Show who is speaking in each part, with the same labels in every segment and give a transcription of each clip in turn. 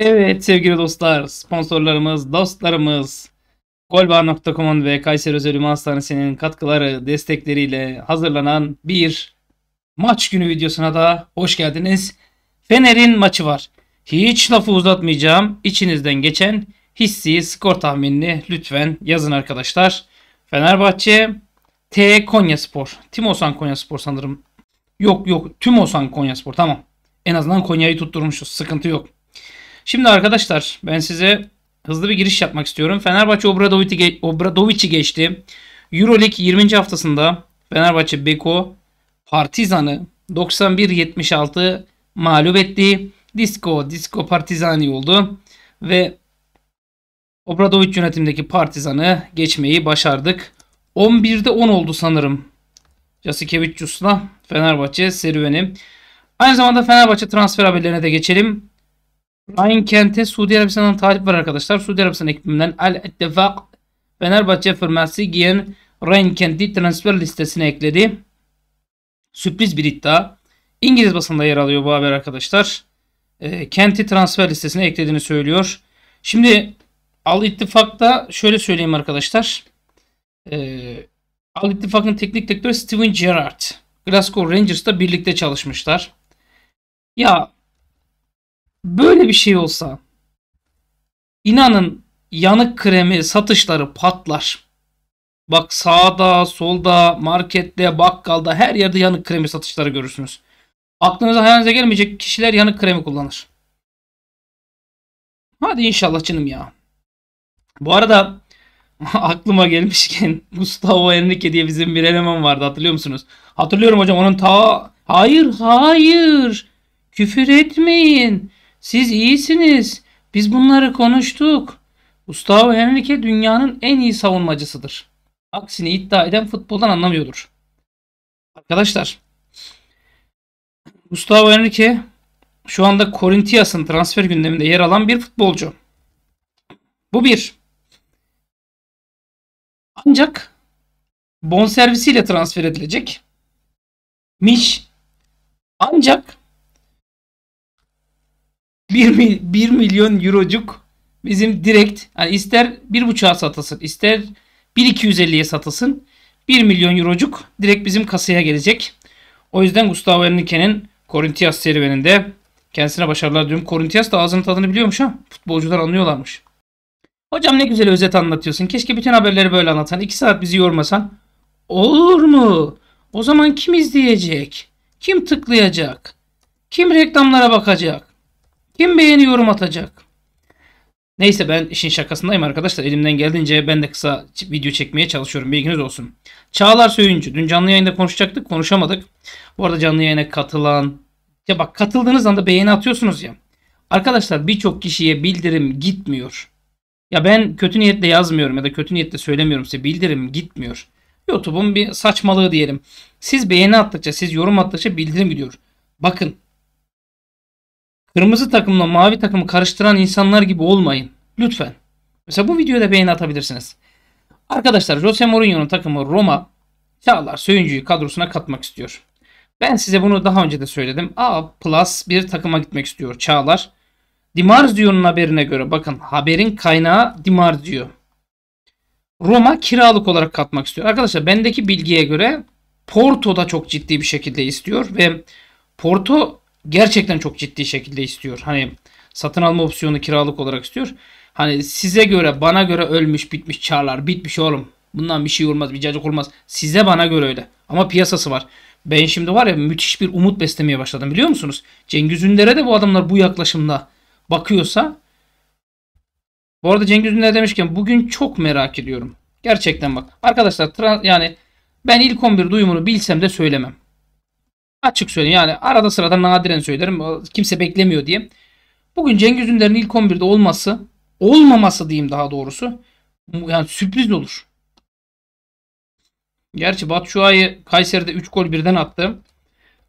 Speaker 1: Evet sevgili dostlar, sponsorlarımız, dostlarımız, golbar.com'un ve Kayseri Özel Ünvan Hastanesi'nin katkıları, destekleriyle hazırlanan bir maç günü videosuna da hoş geldiniz. Fener'in maçı var. Hiç lafı uzatmayacağım. İçinizden geçen hissi skor tahminini lütfen yazın arkadaşlar. Fenerbahçe T Konya Spor. Timosan Konya Spor sanırım. Yok yok Tümosan Konya Spor tamam. En azından Konya'yı tutturmuşuz. Sıkıntı yok. Şimdi arkadaşlar ben size hızlı bir giriş yapmak istiyorum. Fenerbahçe Obradovic'i ge Obradovic geçti. Euroleague 20. haftasında Fenerbahçe Beko Partizan'ı 91-76 mağlup etti. Disco, Disco Partizani oldu ve Obradovic yönetimdeki Partizan'ı geçmeyi başardık. 11'de 10 oldu sanırım. Jasikevicius'la Fenerbahçe serüveni. Aynı zamanda Fenerbahçe transfer haberlerine de geçelim. Ryan kente Suudi Arabistan'dan talip var arkadaşlar. Suudi Arabistan ekibinden Al İttifak Fenerbahçe firması giyen Ryan kenti transfer listesine ekledi. Sürpriz bir iddia. İngiliz basında yer alıyor bu haber arkadaşlar. Ee, kenti transfer listesine eklediğini söylüyor. Şimdi Al İttifak'ta şöyle söyleyeyim arkadaşlar. Ee, Al İttifak'ın teknik direktörü Steven Gerrard. Glasgow Rangers'ta birlikte çalışmışlar. Ya Böyle bir şey olsa inanın yanık kremi satışları patlar. Bak sağda, solda, markette, bakkalda her yerde yanık kremi satışları görürsünüz. Aklınıza hayalinize gelmeyecek kişiler yanık kremi kullanır. Hadi inşallah canım ya. Bu arada aklıma gelmişken Gustavo Enrique diye bizim bir eleman vardı hatırlıyor musunuz? Hatırlıyorum hocam onun ta... Hayır hayır küfür etmeyin. Siz iyisiniz. Biz bunları konuştuk. Gustavo Henrique dünyanın en iyi savunmacısıdır. Aksini iddia eden futboldan anlamıyordur. Arkadaşlar Gustavo Henrique şu anda Corinthians'ın transfer gündeminde yer alan bir futbolcu. Bu bir. Ancak bonservisiyle transfer edilecek. Miş ancak 1, 1 milyon eurocuk bizim direkt yani ister 1.5'a satılsın ister 1.250'ye satılsın 1 milyon eurocuk direkt bizim kasaya gelecek. O yüzden Gustavo Henrique'nin Corinthians serüveninde kendisine başarılar diliyorum. Corinthians da ağzının tadını biliyormuş ha. Futbolcular anlıyorlarmış. Hocam ne güzel özet anlatıyorsun. Keşke bütün haberleri böyle anlatsan. 2 saat bizi yormasan. Olur mu? O zaman kim izleyecek? Kim tıklayacak? Kim reklamlara bakacak? Kim beğeni yorum atacak? Neyse ben işin şakasındayım arkadaşlar. Elimden geldiğince ben de kısa video çekmeye çalışıyorum. Bilginiz olsun. Çağlar Söyüncü. Dün canlı yayında konuşacaktık. Konuşamadık. Bu arada canlı yayına katılan... Ya bak katıldığınız anda beğeni atıyorsunuz ya. Arkadaşlar birçok kişiye bildirim gitmiyor. Ya ben kötü niyetle yazmıyorum ya da kötü niyetle söylemiyorum size. Bildirim gitmiyor. YouTube'un bir saçmalığı diyelim. Siz beğeni attıkça, siz yorum attıkça bildirim gidiyor. Bakın Kırmızı takımla mavi takımı karıştıran insanlar gibi olmayın. Lütfen. Mesela bu videoya da beğeni atabilirsiniz. Arkadaşlar Jose Mourinho'nun takımı Roma Çağlar Söyüncü'yü kadrosuna katmak istiyor. Ben size bunu daha önce de söyledim. A plus bir takıma gitmek istiyor Çağlar. Dimarzio'nun haberine göre bakın haberin kaynağı diyor. Roma kiralık olarak katmak istiyor. Arkadaşlar bendeki bilgiye göre Porto da çok ciddi bir şekilde istiyor ve Porto gerçekten çok ciddi şekilde istiyor. Hani satın alma opsiyonu kiralık olarak istiyor. Hani size göre bana göre ölmüş bitmiş çağlar, bitmiş oğlum. Bundan bir şey olmaz bir cacık olmaz. Size bana göre öyle. Ama piyasası var. Ben şimdi var ya müthiş bir umut beslemeye başladım biliyor musunuz? Cengiz Ünder'e de bu adamlar bu yaklaşımda bakıyorsa. Bu arada Cengiz Ünder demişken bugün çok merak ediyorum. Gerçekten bak. Arkadaşlar yani ben ilk 11 duyumunu bilsem de söylemem. Açık söyleyeyim yani arada sırada nadiren söylerim. Kimse beklemiyor diye. Bugün Cengiz Ünder'in ilk 11'de olması, olmaması diyeyim daha doğrusu. Yani sürpriz olur. Gerçi Batshuayi Kayseri'de 3 gol birden attı.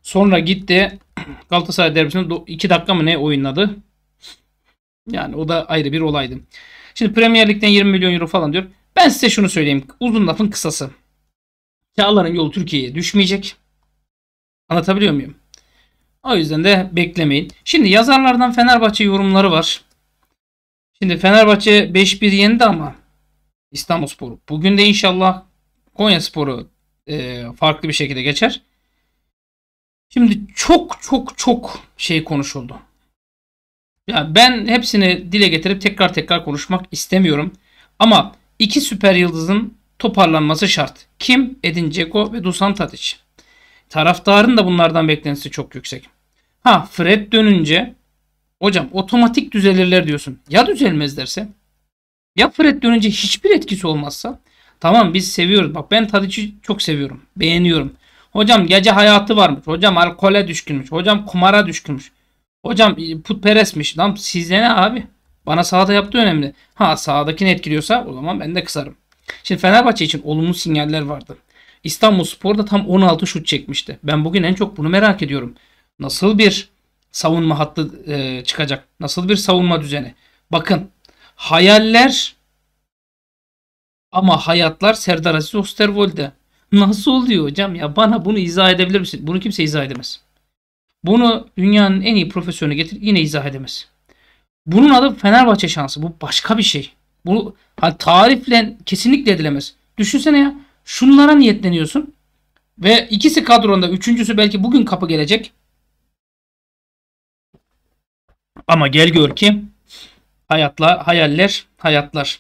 Speaker 1: Sonra gitti Galatasaray derbisinde 2 dakika mı ne oynadı. Yani o da ayrı bir olaydı. Şimdi Premier Lig'den 20 milyon euro falan diyor. Ben size şunu söyleyeyim. Uzun lafın kısası. Çağlar'ın yolu Türkiye'ye düşmeyecek. Anlatabiliyor muyum? O yüzden de beklemeyin. Şimdi yazarlardan Fenerbahçe yorumları var. Şimdi Fenerbahçe 5-1 yendi ama İstanbulspor. Bugün de inşallah Konyaspor'u e, farklı bir şekilde geçer. Şimdi çok çok çok şey konuşuldu. Ya ben hepsini dile getirip tekrar tekrar konuşmak istemiyorum. Ama iki süper yıldızın toparlanması şart. Kim? Edin Dzeko ve Dusan Tadic. Taraftarın da bunlardan beklentisi çok yüksek. Ha Fred dönünce hocam otomatik düzelirler diyorsun. Ya düzelmezlerse? Ya Fred dönünce hiçbir etkisi olmazsa? Tamam biz seviyoruz. Bak ben Tadic'i çok seviyorum. Beğeniyorum. Hocam gece hayatı varmış. Hocam alkole düşkünmüş. Hocam kumara düşkünmüş. Hocam e, putperestmiş. Lan sizde ne abi? Bana sahada yaptığı önemli. Ha sahadakini etkiliyorsa o zaman ben de kısarım. Şimdi Fenerbahçe için olumlu sinyaller vardı. İstanbul Spor'da tam 16 şut çekmişti. Ben bugün en çok bunu merak ediyorum. Nasıl bir savunma hattı e, çıkacak? Nasıl bir savunma düzeni? Bakın hayaller ama hayatlar Serdar Aziz Osterwold'de. Nasıl oluyor hocam ya? Bana bunu izah edebilir misin? Bunu kimse izah edemez. Bunu dünyanın en iyi profesyonu getir yine izah edemez. Bunun adı Fenerbahçe şansı. Bu başka bir şey. Bu hani tarifle kesinlikle edilemez. Düşünsene ya. Şunlara niyetleniyorsun. Ve ikisi kadronda. Üçüncüsü belki bugün kapı gelecek. Ama gel gör ki hayatla hayaller hayatlar.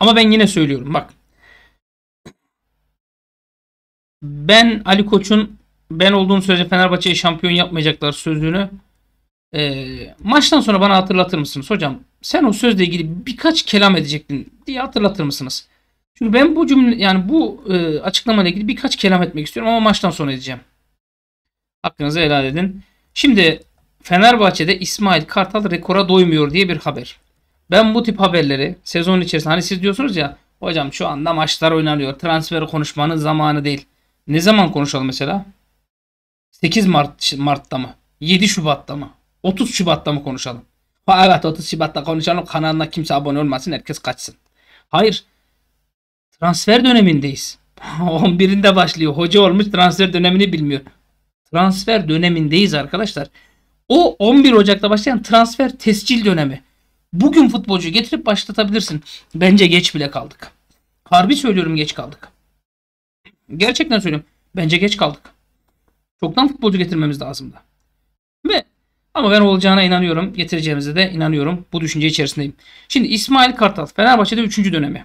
Speaker 1: Ama ben yine söylüyorum bak. Ben Ali Koç'un ben olduğum sürece Fenerbahçe'yi şampiyon yapmayacaklar sözünü e, maçtan sonra bana hatırlatır mısınız? Hocam sen o sözle ilgili birkaç kelam edecektin diye hatırlatır mısınız? Çünkü ben bu cümle yani bu e, açıklamayla ilgili birkaç kelam etmek istiyorum ama maçtan sonra edeceğim. Hakkınızı helal edin. Şimdi Fenerbahçe'de İsmail Kartal rekora doymuyor diye bir haber. Ben bu tip haberleri sezon içerisinde hani siz diyorsunuz ya hocam şu anda maçlar oynanıyor. Transferi konuşmanın zamanı değil. Ne zaman konuşalım mesela? 8 Mart Mart'ta mı? 7 Şubat'ta mı? 30 Şubat'ta mı konuşalım? Ha evet 30 Şubat'ta konuşalım. Kanalına kimse abone olmasın. Herkes kaçsın. Hayır. Transfer dönemindeyiz. 11'inde başlıyor. Hoca olmuş transfer dönemini bilmiyor. Transfer dönemindeyiz arkadaşlar. O 11 Ocak'ta başlayan transfer tescil dönemi. Bugün futbolcu getirip başlatabilirsin. Bence geç bile kaldık. Harbi söylüyorum geç kaldık. Gerçekten söylüyorum. Bence geç kaldık. Çoktan futbolcu getirmemiz lazımdı. Ve ama ben olacağına inanıyorum. Getireceğimize de inanıyorum. Bu düşünce içerisindeyim. Şimdi İsmail Kartal. Fenerbahçe'de 3. dönemi.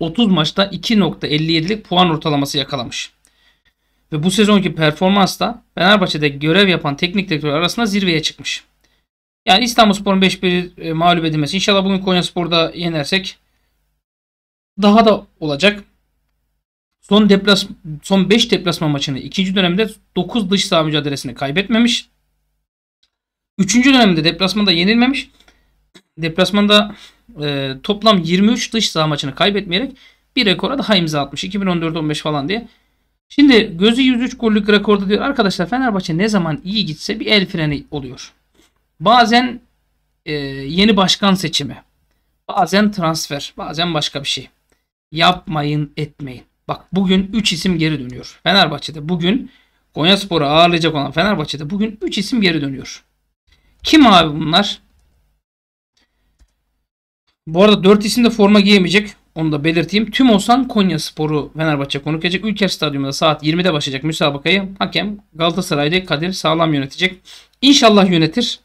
Speaker 1: 30 maçta 2.57'lik puan ortalaması yakalamış. Ve bu sezonki performansla Fenerbahçe'de görev yapan teknik direktör arasında zirveye çıkmış. Yani İstanbulspor'un 5-1 e, mağlup edilmesi. inşallah bugün Konyaspor'da yenersek daha da olacak. Son deplas son 5 deplasman maçını ikinci dönemde 9 dış saha mücadelesini kaybetmemiş. Üçüncü dönemde deplasmanda yenilmemiş deplasmanda e, toplam 23 dış saha maçını kaybetmeyerek bir rekora daha imza atmış. 2014-15 falan diye. Şimdi gözü 103 gollük rekorda diyor. Arkadaşlar Fenerbahçe ne zaman iyi gitse bir el freni oluyor. Bazen e, yeni başkan seçimi. Bazen transfer. Bazen başka bir şey. Yapmayın etmeyin. Bak bugün 3 isim geri dönüyor. Fenerbahçe'de bugün Konya Spor'a ağırlayacak olan Fenerbahçe'de bugün 3 isim geri dönüyor. Kim abi bunlar? Bu arada 4 isim de forma giyemeyecek. Onu da belirteyim. Tüm olsan Konya Sporu Fenerbahçe konuk edecek. Ülker Stadyumunda saat 20'de başlayacak müsabakayı. Hakem Galatasaraylı Kadir Sağlam yönetecek. İnşallah yönetir.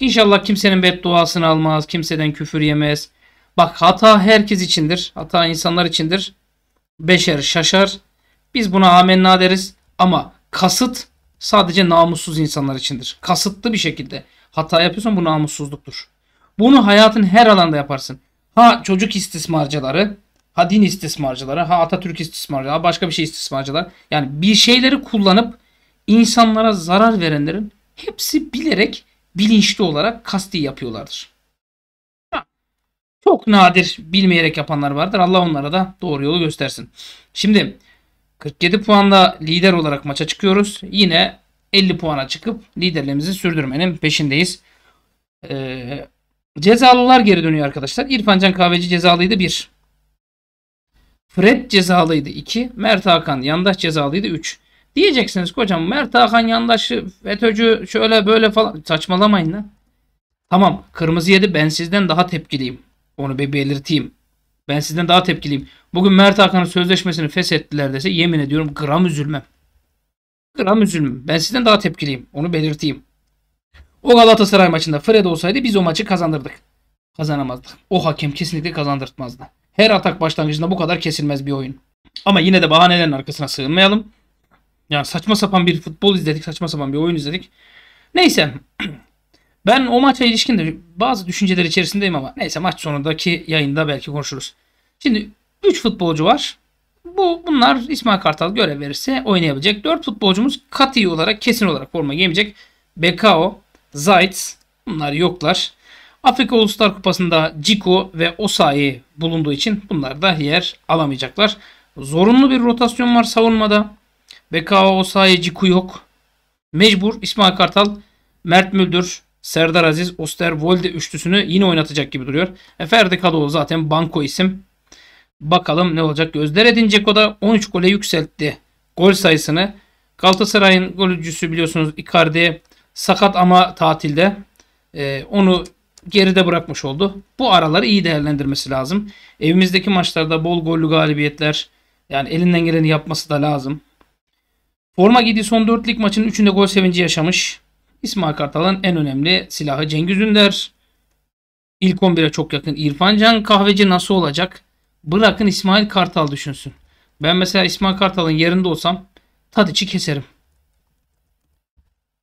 Speaker 1: İnşallah kimsenin bedduasını almaz. Kimseden küfür yemez. Bak hata herkes içindir. Hata insanlar içindir. Beşer şaşar. Biz buna amenna deriz. Ama kasıt sadece namussuz insanlar içindir. Kasıtlı bir şekilde hata yapıyorsan bu namussuzluktur. Bunu hayatın her alanda yaparsın. Ha çocuk istismarcıları, ha din istismarcıları, ha Atatürk istismarcıları, ha başka bir şey istismarcılar. Yani bir şeyleri kullanıp insanlara zarar verenlerin hepsi bilerek bilinçli olarak kasti yapıyorlardır. Ha, çok nadir bilmeyerek yapanlar vardır. Allah onlara da doğru yolu göstersin. Şimdi 47 puanla lider olarak maça çıkıyoruz. Yine 50 puana çıkıp liderliğimizi sürdürmenin peşindeyiz. Ee, Cezalılar geri dönüyor arkadaşlar. İrfan Can Kahveci cezalıydı 1. Fred cezalıydı 2. Mert Hakan yandaş cezalıydı 3. Diyeceksiniz kocam Mert Hakan yandaşı FETÖ'cü şöyle böyle falan. Saçmalamayın lan. Tamam kırmızı yedi ben sizden daha tepkiliyim. Onu bir belirteyim. Ben sizden daha tepkiliyim. Bugün Mert Hakan'ın sözleşmesini feshettiler dese yemin ediyorum gram üzülmem. Gram üzülmem. Ben sizden daha tepkiliyim. Onu belirteyim. O Galatasaray maçında Fred olsaydı biz o maçı kazandırdık. Kazanamazdık. O hakem kesinlikle kazandırtmazdı. Her atak başlangıcında bu kadar kesilmez bir oyun. Ama yine de bahanelerin arkasına sığınmayalım. Yani saçma sapan bir futbol izledik. Saçma sapan bir oyun izledik. Neyse. Ben o maça ilişkin de bazı düşünceler içerisindeyim ama neyse maç sonundaki yayında belki konuşuruz. Şimdi 3 futbolcu var. Bu bunlar İsmail Kartal görev verirse oynayabilecek. 4 futbolcumuz kati olarak kesin olarak forma giymeyecek. Bekao, Zayt bunlar yoklar. Afrika Uluslar Kupası'nda Ciko ve Osayi bulunduğu için bunlar da yer alamayacaklar. Zorunlu bir rotasyon var savunmada. Bekao Osayi Ciko yok. Mecbur İsmail Kartal, Mert Müldür, Serdar Aziz, Oster, Osterwolde üçlüsünü yine oynatacak gibi duruyor. E, Ferdi Kadoğlu zaten banko isim. Bakalım ne olacak. Gözler Edin da 13 gole yükseltti gol sayısını. Galatasaray'ın golcüsü biliyorsunuz Icardi Sakat ama tatilde. E, onu geride bırakmış oldu. Bu araları iyi değerlendirmesi lazım. Evimizdeki maçlarda bol gollü galibiyetler yani elinden geleni yapması da lazım. Forma giydiği son 4 lig maçının 3'ünde gol sevinci yaşamış. İsmail Kartal'ın en önemli silahı Cengiz Ünder. İlk 11'e çok yakın İrfan Can Kahveci nasıl olacak? Bırakın İsmail Kartal düşünsün. Ben mesela İsmail Kartal'ın yerinde olsam Tadiç'i keserim.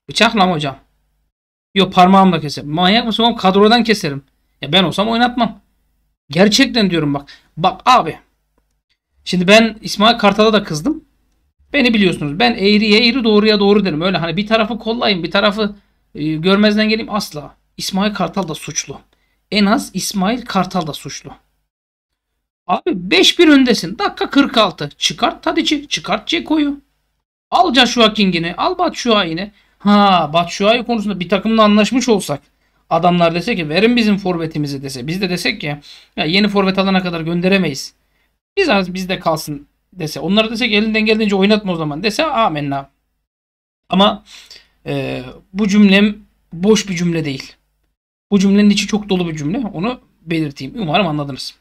Speaker 1: Bıçakla mı hocam? Yok parmağımla keserim. Manyak mısın oğlum? Kadrodan keserim. Ya ben olsam oynatmam. Gerçekten diyorum bak. Bak abi. Şimdi ben İsmail Kartal'a da kızdım. Beni biliyorsunuz. Ben eğriye eğri doğruya doğru derim. Öyle hani bir tarafı kollayayım bir tarafı e, görmezden geleyim asla. İsmail Kartal da suçlu. En az İsmail Kartal da suçlu. Abi 5-1 öndesin. Dakika 46. Çıkart Tadiç'i. Çıkart Ceko'yu. Al Joshua King'ini. Al Batshuayi'ni. Ha Batshuayi konusunda bir takımla anlaşmış olsak adamlar dese ki verin bizim forvetimizi dese biz de desek ki ya yeni forvet alana kadar gönderemeyiz. Biz az bizde kalsın dese. Onlara dese ki elinden geldiğince oynatma o zaman dese amenna. Ama e, bu cümlem boş bir cümle değil. Bu cümlenin içi çok dolu bir cümle. Onu belirteyim. Umarım anladınız.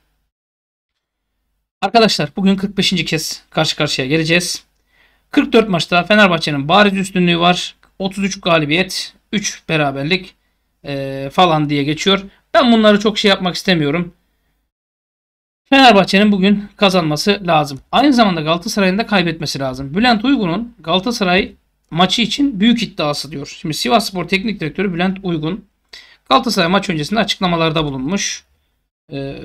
Speaker 1: Arkadaşlar bugün 45. kez karşı karşıya geleceğiz. 44 maçta Fenerbahçe'nin bariz üstünlüğü var. 33 galibiyet, 3 beraberlik e, falan diye geçiyor. Ben bunları çok şey yapmak istemiyorum. Fenerbahçe'nin bugün kazanması lazım. Aynı zamanda Galatasaray'ın da kaybetmesi lazım. Bülent Uygun'un Galatasaray maçı için büyük iddiası diyor. Şimdi Sivas Spor Teknik Direktörü Bülent Uygun Galatasaray maç öncesinde açıklamalarda bulunmuş. Ee,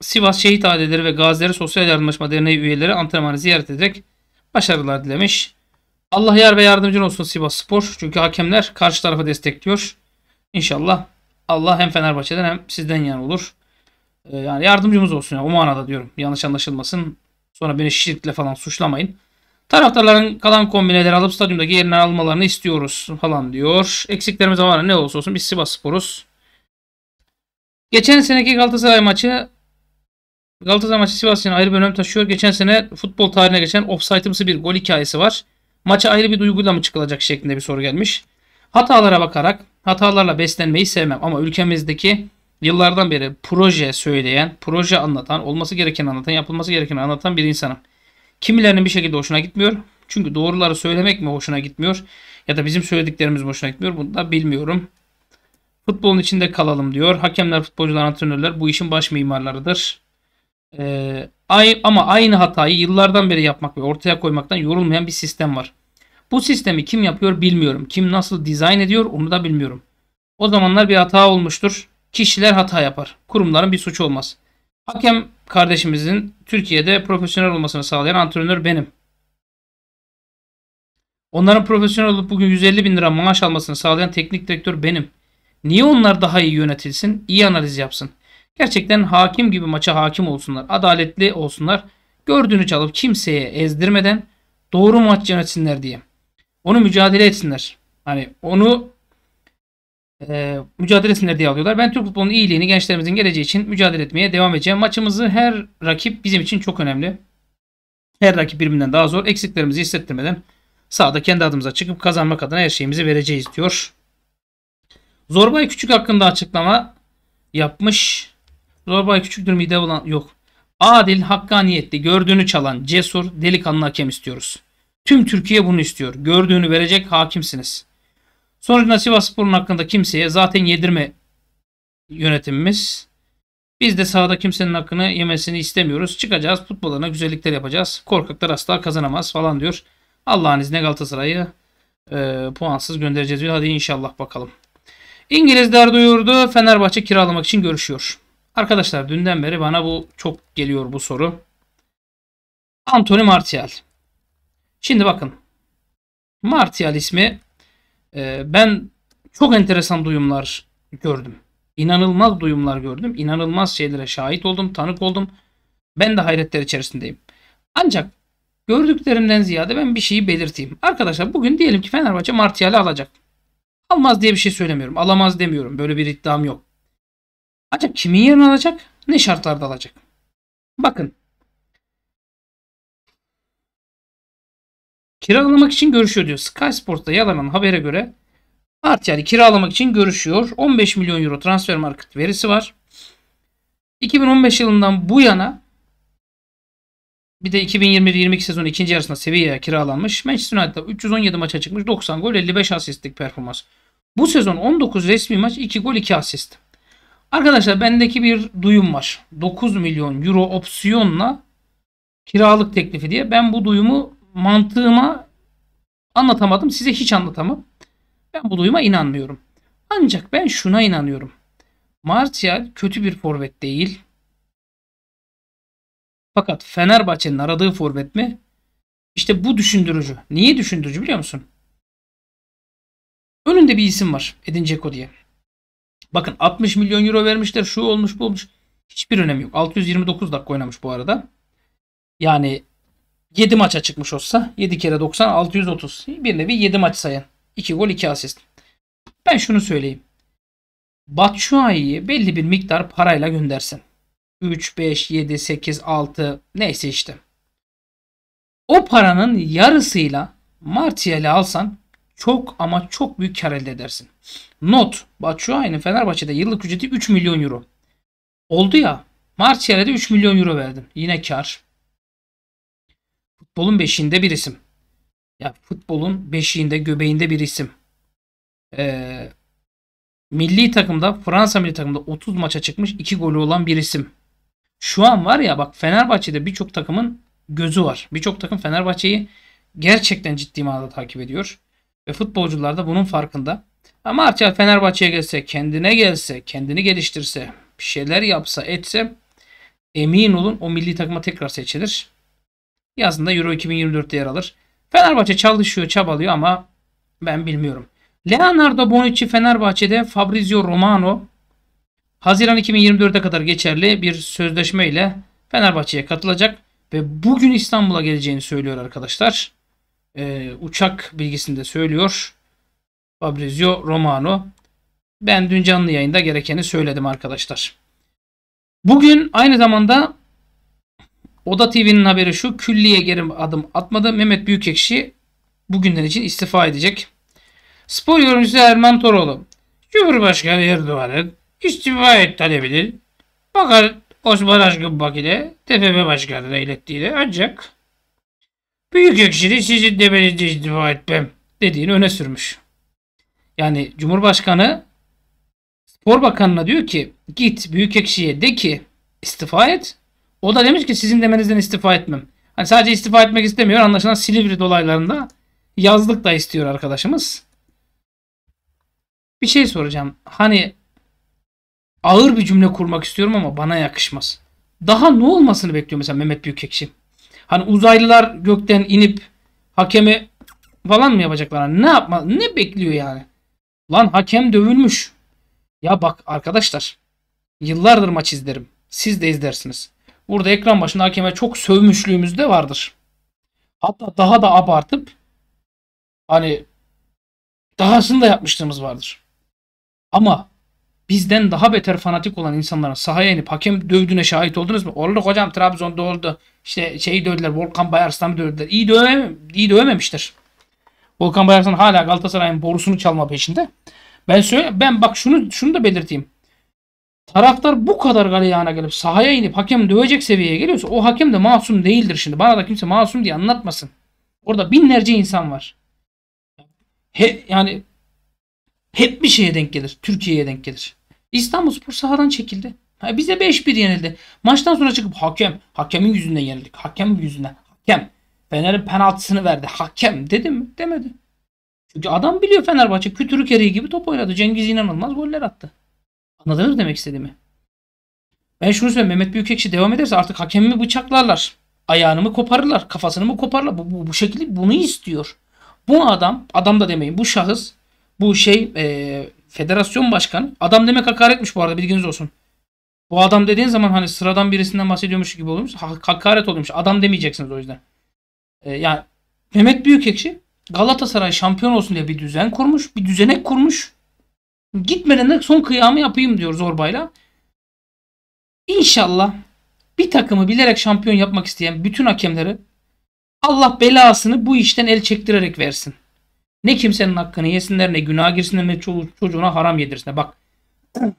Speaker 1: Sivas Şehit Aileleri ve Gazileri Sosyal Yardımlaşma Derneği üyeleri antrenmanı ziyaret ederek başarılar dilemiş. Allah yar ve yardımcın olsun Sivas Spor. Çünkü hakemler karşı tarafa destekliyor. İnşallah Allah hem Fenerbahçe'den hem sizden yan olur. Ee, yani yardımcımız olsun ya. O manada diyorum. Yanlış anlaşılmasın. Sonra beni şirkle falan suçlamayın. Taraftarların kalan kombineleri alıp stadyumdaki yerinden almalarını istiyoruz falan diyor. Eksiklerimiz var ne olursa olsun biz Sivas Spor'uz. Geçen seneki Galatasaray maçı Galatasaray maçı Sivas için ayrı bir önem taşıyor. Geçen sene futbol tarihine geçen offside'ımsı bir gol hikayesi var. Maça ayrı bir duyguyla mı çıkılacak şeklinde bir soru gelmiş. Hatalara bakarak hatalarla beslenmeyi sevmem ama ülkemizdeki yıllardan beri proje söyleyen, proje anlatan, olması gereken anlatan, yapılması gerekeni anlatan bir insanım. Kimilerinin bir şekilde hoşuna gitmiyor. Çünkü doğruları söylemek mi hoşuna gitmiyor ya da bizim söylediklerimiz hoşuna gitmiyor bunu da bilmiyorum. Futbolun içinde kalalım diyor. Hakemler, futbolcular, antrenörler bu işin baş mimarlarıdır. Ee, ama aynı hatayı yıllardan beri yapmak ve ortaya koymaktan yorulmayan bir sistem var. Bu sistemi kim yapıyor bilmiyorum. Kim nasıl dizayn ediyor onu da bilmiyorum. O zamanlar bir hata olmuştur. Kişiler hata yapar. Kurumların bir suçu olmaz. Hakem kardeşimizin Türkiye'de profesyonel olmasını sağlayan antrenör benim. Onların profesyonel olup bugün 150 bin lira maaş almasını sağlayan teknik direktör benim. Niye onlar daha iyi yönetilsin, iyi analiz yapsın? Gerçekten hakim gibi maça hakim olsunlar. Adaletli olsunlar. Gördüğünü çalıp kimseye ezdirmeden doğru maç yönetsinler diye. Onu mücadele etsinler. Hani onu e, mücadele etsinler diye alıyorlar. Ben Türk futbolunun iyiliğini gençlerimizin geleceği için mücadele etmeye devam edeceğim. Maçımızı her rakip bizim için çok önemli. Her rakip birbirinden daha zor. Eksiklerimizi hissettirmeden sahada kendi adımıza çıkıp kazanmak adına her şeyimizi vereceğiz diyor. Zorbay Küçük hakkında açıklama yapmış. Zorbay küçüktür mide bulan yok. Adil, hakkaniyetli, gördüğünü çalan, cesur, delikanlı hakem istiyoruz. Tüm Türkiye bunu istiyor. Gördüğünü verecek hakimsiniz. Sonucunda Sivas Spor'un hakkında kimseye zaten yedirme yönetimimiz. Biz de sahada kimsenin hakkını yemesini istemiyoruz. Çıkacağız futboluna güzellikler yapacağız. Korkaklar asla kazanamaz falan diyor. Allah'ın izniyle Galatasaray'ı e, puansız göndereceğiz diyor. Hadi inşallah bakalım. İngilizler duyurdu. Fenerbahçe kiralamak için görüşüyor. Arkadaşlar dünden beri bana bu çok geliyor bu soru. Anthony Martial. Şimdi bakın. Martial ismi e, ben çok enteresan duyumlar gördüm. İnanılmaz duyumlar gördüm. İnanılmaz şeylere şahit oldum, tanık oldum. Ben de hayretler içerisindeyim. Ancak gördüklerimden ziyade ben bir şeyi belirteyim. Arkadaşlar bugün diyelim ki Fenerbahçe Martial'i alacak. Almaz diye bir şey söylemiyorum. Alamaz demiyorum. Böyle bir iddiam yok. Acaba kimin yerine alacak? Ne şartlarda alacak? Bakın. Kiralamak için görüşüyor diyor. Sky Sports'ta yalanan habere göre Artiyari kiralamak için görüşüyor. 15 milyon euro transfer market verisi var. 2015 yılından bu yana bir de 2021-22 sezonu ikinci yarısında Sevilla'ya kiralanmış. Manchester United'da 317 maça çıkmış. 90 gol 55 asistlik performans. Bu sezon 19 resmi maç 2 gol 2 asist. Arkadaşlar bendeki bir duyum var. 9 milyon euro opsiyonla kiralık teklifi diye. Ben bu duyumu mantığıma anlatamadım. Size hiç anlatamam. Ben bu duyuma inanmıyorum. Ancak ben şuna inanıyorum. Martial kötü bir forvet değil. Fakat Fenerbahçe'nin aradığı forvet mi? İşte bu düşündürücü. Niye düşündürücü biliyor musun? Önünde bir isim var. Edin Dzeko diye. Bakın 60 milyon euro vermişler. Şu olmuş bu olmuş. Hiçbir önemi yok. 629 dakika oynamış bu arada. Yani 7 maça çıkmış olsa 7 kere 90 630. Bir nevi 7 maç sayın. 2 gol 2 asist. Ben şunu söyleyeyim. Batshuayi'yi belli bir miktar parayla göndersin. 3, 5, 7, 8, 6 neyse işte. O paranın yarısıyla Martial'i alsan çok ama çok büyük kar elde edersin. Not. Batshuayi'nin Fenerbahçe'de yıllık ücreti 3 milyon euro. Oldu ya. Martial'e de 3 milyon euro verdim. Yine kar. Futbolun beşiğinde bir isim. Ya futbolun beşiğinde göbeğinde bir isim. Ee, milli takımda Fransa milli takımda 30 maça çıkmış 2 golü olan bir isim. Şu an var ya bak Fenerbahçe'de birçok takımın gözü var. Birçok takım Fenerbahçe'yi gerçekten ciddi manada takip ediyor. Ve futbolcular da bunun farkında. Ama artık Fenerbahçe'ye gelse, kendine gelse, kendini geliştirse, bir şeyler yapsa, etse emin olun o milli takıma tekrar seçilir. Yazında Euro 2024'te yer alır. Fenerbahçe çalışıyor, çabalıyor ama ben bilmiyorum. Leonardo Bonucci Fenerbahçe'de Fabrizio Romano Haziran 2024'e kadar geçerli bir sözleşmeyle Fenerbahçe'ye katılacak ve bugün İstanbul'a geleceğini söylüyor arkadaşlar e, uçak bilgisinde söylüyor. Fabrizio Romano. Ben dün canlı yayında gerekeni söyledim arkadaşlar. Bugün aynı zamanda Oda TV'nin haberi şu. Külliye geri adım atmadı. Mehmet Büyükekşi bugünden için istifa edecek. Spor yorumcusu Erman Toroğlu. Cumhurbaşkanı Erdoğan'ın istifa et talebidir. Fakat Osman Aşkın Bakile TFF Başkanı'na ilettiğini ancak Büyük ekşili sizin demenizi istifa etmem dediğini öne sürmüş. Yani Cumhurbaşkanı Spor Bakanı'na diyor ki git büyük ekşiye de ki istifa et. O da demiş ki sizin demenizden istifa etmem. Hani sadece istifa etmek istemiyor. Anlaşılan Silivri dolaylarında yazlık da istiyor arkadaşımız. Bir şey soracağım. Hani ağır bir cümle kurmak istiyorum ama bana yakışmaz. Daha ne olmasını bekliyor mesela Mehmet Büyükekşi? Hani uzaylılar gökten inip hakeme falan mı yapacaklar? Hani ne yapma ne bekliyor yani? Lan hakem dövülmüş. Ya bak arkadaşlar. Yıllardır maç izlerim. Siz de izlersiniz. Burada ekran başında hakeme çok sövmüşlüğümüz de vardır. Hatta daha da abartıp hani dahasını da yapmışlığımız vardır. Ama bizden daha beter fanatik olan insanların sahaya inip hakem dövdüğüne şahit oldunuz mu? Olduk hocam Trabzon'da oldu. İşte şeyi dövdüler. Volkan Bayarslan'ı dövdüler. İyi, dövemem, iyi dövememiştir. Volkan Bayarslan hala Galatasaray'ın borusunu çalma peşinde. Ben söyle ben bak şunu şunu da belirteyim. Taraftar bu kadar galeyana gelip sahaya inip hakem dövecek seviyeye geliyorsa o hakem de masum değildir şimdi. Bana da kimse masum diye anlatmasın. Orada binlerce insan var. He, yani hep bir şeye denk gelir. Türkiye'ye denk gelir. İstanbul Spor sahadan çekildi. Ha, bize 5-1 yenildi. Maçtan sonra çıkıp hakem, hakemin yüzünden yenildik. hakem yüzünden. Hakem. Fener'in penaltısını verdi. Hakem dedi mi? Demedi. Çünkü adam biliyor Fenerbahçe kütürük eriği gibi top oynadı. Cengiz inanılmaz goller attı. Anladınız demek istediğimi? Ben şunu söyleyeyim. Mehmet Büyükekşi devam ederse artık hakemimi bıçaklarlar. Ayağını mı koparırlar? Kafasını mı koparırlar? Bu, bu, bu şekilde bunu istiyor. Bu adam, adam da demeyin bu şahıs, bu şey e, federasyon başkanı. Adam demek hakaretmiş bu arada bilginiz olsun. Bu adam dediğin zaman hani sıradan birisinden bahsediyormuş gibi oluyormuş. Hakaret oluyormuş. Adam demeyeceksiniz o yüzden. E, ee, yani Mehmet Büyükekşi Galatasaray şampiyon olsun diye bir düzen kurmuş. Bir düzenek kurmuş. Gitmeden de son kıyamı yapayım diyor zorbayla. İnşallah bir takımı bilerek şampiyon yapmak isteyen bütün hakemleri Allah belasını bu işten el çektirerek versin. Ne kimsenin hakkını yesinler ne günah girsinler ne çocuğuna haram yedirsinler. Bak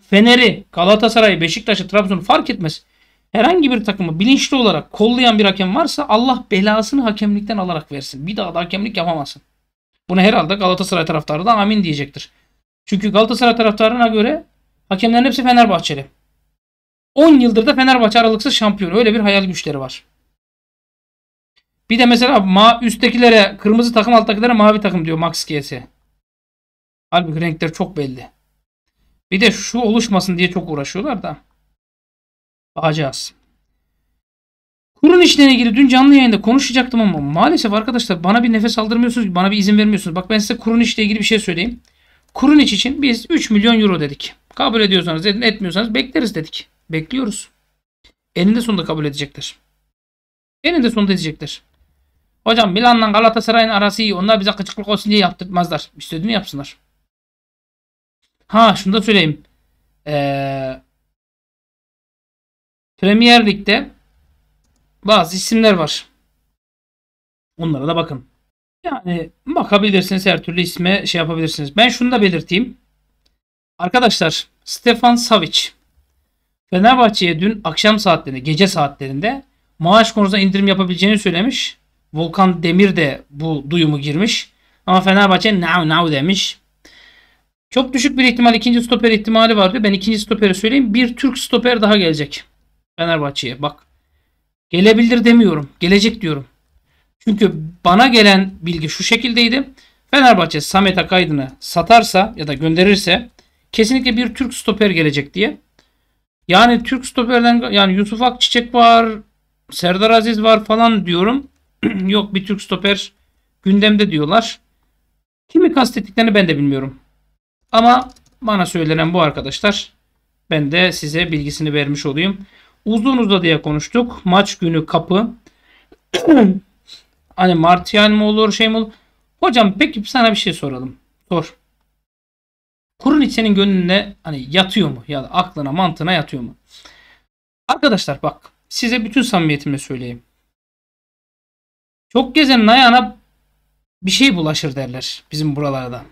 Speaker 1: Fener'i, Galatasaray'ı, Beşiktaş'ı, Trabzon'u fark etmez. Herhangi bir takımı bilinçli olarak kollayan bir hakem varsa Allah belasını hakemlikten alarak versin. Bir daha da hakemlik yapamazsın. Buna herhalde Galatasaray taraftarı da amin diyecektir. Çünkü Galatasaray taraftarına göre hakemlerin hepsi Fenerbahçeli. 10 yıldır da Fenerbahçe aralıksız şampiyon. Öyle bir hayal güçleri var. Bir de mesela ma üsttekilere kırmızı takım alttakilere mavi takım diyor Max GS. Halbuki renkler çok belli. Bir de şu oluşmasın diye çok uğraşıyorlar da. Bakacağız. Kurun işlerine ilgili dün canlı yayında konuşacaktım ama maalesef arkadaşlar bana bir nefes aldırmıyorsunuz bana bir izin vermiyorsunuz. Bak ben size kurun işle ilgili bir şey söyleyeyim. Kurun iç için biz 3 milyon euro dedik. Kabul ediyorsanız edin etmiyorsanız bekleriz dedik. Bekliyoruz. Eninde sonunda kabul edecektir. Eninde sonunda edecektir. Hocam Milan'la Galatasaray'ın arası iyi. Onlar bize kıçıklık olsun diye yaptırmazlar. İstediğini yapsınlar. Ha şunu da söyleyeyim. Ee, Premier Lig'de bazı isimler var. Onlara da bakın. Yani bakabilirsiniz her türlü isme şey yapabilirsiniz. Ben şunu da belirteyim. Arkadaşlar Stefan Savic Fenerbahçe'ye dün akşam saatlerinde, gece saatlerinde maaş konusunda indirim yapabileceğini söylemiş. Volkan Demir de bu duyumu girmiş. Ama Fenerbahçe now now demiş. Çok düşük bir ihtimal ikinci stoper ihtimali var diyor. Ben ikinci stoperi söyleyeyim. Bir Türk stoper daha gelecek. Fenerbahçe'ye bak. Gelebilir demiyorum. Gelecek diyorum. Çünkü bana gelen bilgi şu şekildeydi. Fenerbahçe Samet Akaydın'ı satarsa ya da gönderirse kesinlikle bir Türk stoper gelecek diye. Yani Türk stoperden yani Yusuf Akçiçek var, Serdar Aziz var falan diyorum. Yok bir Türk stoper gündemde diyorlar. Kimi kastettiklerini ben de bilmiyorum. Ama bana söylenen bu arkadaşlar. Ben de size bilgisini vermiş olayım. Uzun diye konuştuk. Maç günü kapı. hani Martial mı olur şey mi olur? Hocam peki sana bir şey soralım. Sor. Kurun içenin gönlüne hani yatıyor mu? Ya da aklına mantığına yatıyor mu? Arkadaşlar bak size bütün samimiyetimle söyleyeyim. Çok gezen ayağına bir şey bulaşır derler bizim buralarda.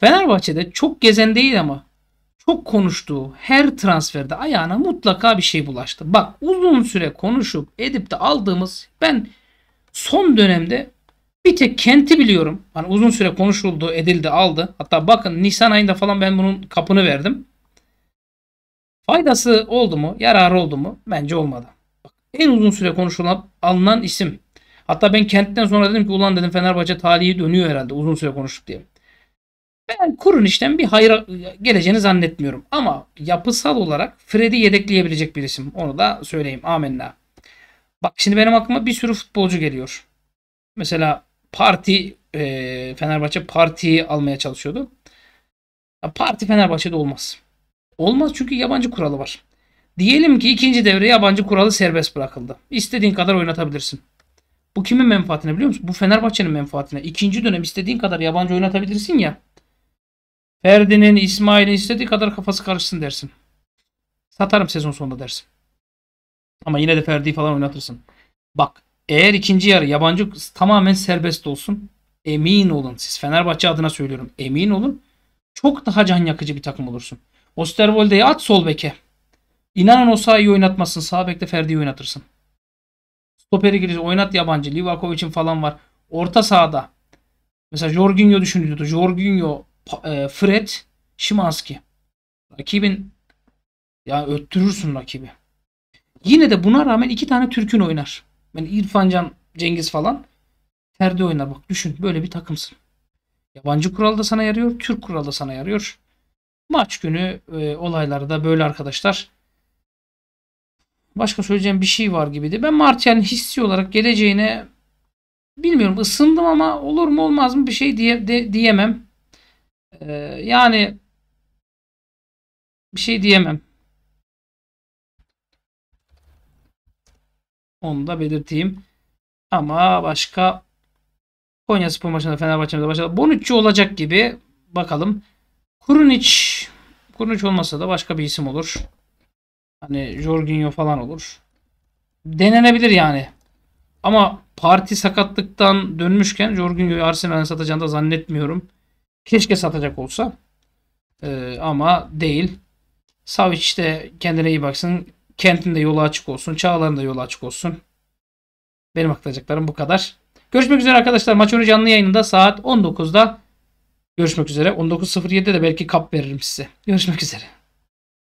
Speaker 1: Fenerbahçe'de çok gezen değil ama çok konuştuğu her transferde ayağına mutlaka bir şey bulaştı. Bak uzun süre konuşup edip de aldığımız ben son dönemde bir tek Kent'i biliyorum. Hani uzun süre konuşuldu, edildi, aldı. Hatta bakın Nisan ayında falan ben bunun kapını verdim. Faydası oldu mu? Yararı oldu mu? Bence olmadı. Bak, en uzun süre konuşulan alınan isim. Hatta ben Kent'ten sonra dedim ki ulan dedim Fenerbahçe talihi dönüyor herhalde uzun süre konuştuk diye. Ben kurun Kuruniş'ten bir hayra geleceğini zannetmiyorum. Ama yapısal olarak Fred'i yedekleyebilecek bir isim. Onu da söyleyeyim. Amenna. Bak şimdi benim aklıma bir sürü futbolcu geliyor. Mesela Parti e, Fenerbahçe Parti'yi almaya çalışıyordu. Parti Fenerbahçe'de olmaz. Olmaz çünkü yabancı kuralı var. Diyelim ki ikinci devre yabancı kuralı serbest bırakıldı. İstediğin kadar oynatabilirsin. Bu kimin menfaatine biliyor musun? Bu Fenerbahçe'nin menfaatine. İkinci dönem istediğin kadar yabancı oynatabilirsin ya. Ferdi'nin, İsmail'in istediği kadar kafası karışsın dersin. Satarım sezon sonunda dersin. Ama yine de Ferdi'yi falan oynatırsın. Bak eğer ikinci yarı yabancı tamamen serbest olsun. Emin olun siz Fenerbahçe adına söylüyorum. Emin olun çok daha can yakıcı bir takım olursun. Osterwolde'yi at sol beke. İnanın o sahayı oynatmasın. Sağ bekte Ferdi'yi oynatırsın. Stoperi giriş oynat yabancı. Livakovic'in falan var. Orta sahada. Mesela Jorginho düşünülüyordu. Jorginho e, Fred Şimanski. Rakibin ya öttürürsün rakibi. Yine de buna rağmen iki tane Türk'ün oynar. Ben yani İrfancan, Cengiz falan. Ferdi oynar bak düşün böyle bir takımsın. Yabancı kural da sana yarıyor, Türk kural da sana yarıyor. Maç günü e, olayları da böyle arkadaşlar. Başka söyleyeceğim bir şey var gibiydi. Ben Martial'in hissi olarak geleceğine bilmiyorum ısındım ama olur mu olmaz mı bir şey diye de, diyemem. Ee, yani bir şey diyemem. Onu da belirteyim. Ama başka Konya Spor maçında Fenerbahçe maçında başladı. Bonucci olacak gibi. Bakalım. Kurunic Kurunic olmasa da başka bir isim olur. Hani Jorginho falan olur. Denenebilir yani. Ama parti sakatlıktan dönmüşken Jorginho'yu Arsenal'e satacağını da zannetmiyorum. Keşke satacak olsa. Ee, ama değil. Savic de kendine iyi baksın. Kent'in de yolu açık olsun. Çağlar'ın da yolu açık olsun. Benim aktaracaklarım bu kadar. Görüşmek üzere arkadaşlar. Maç önü canlı yayınında saat 19'da görüşmek üzere. 19.07'de de belki kap veririm size. Görüşmek üzere.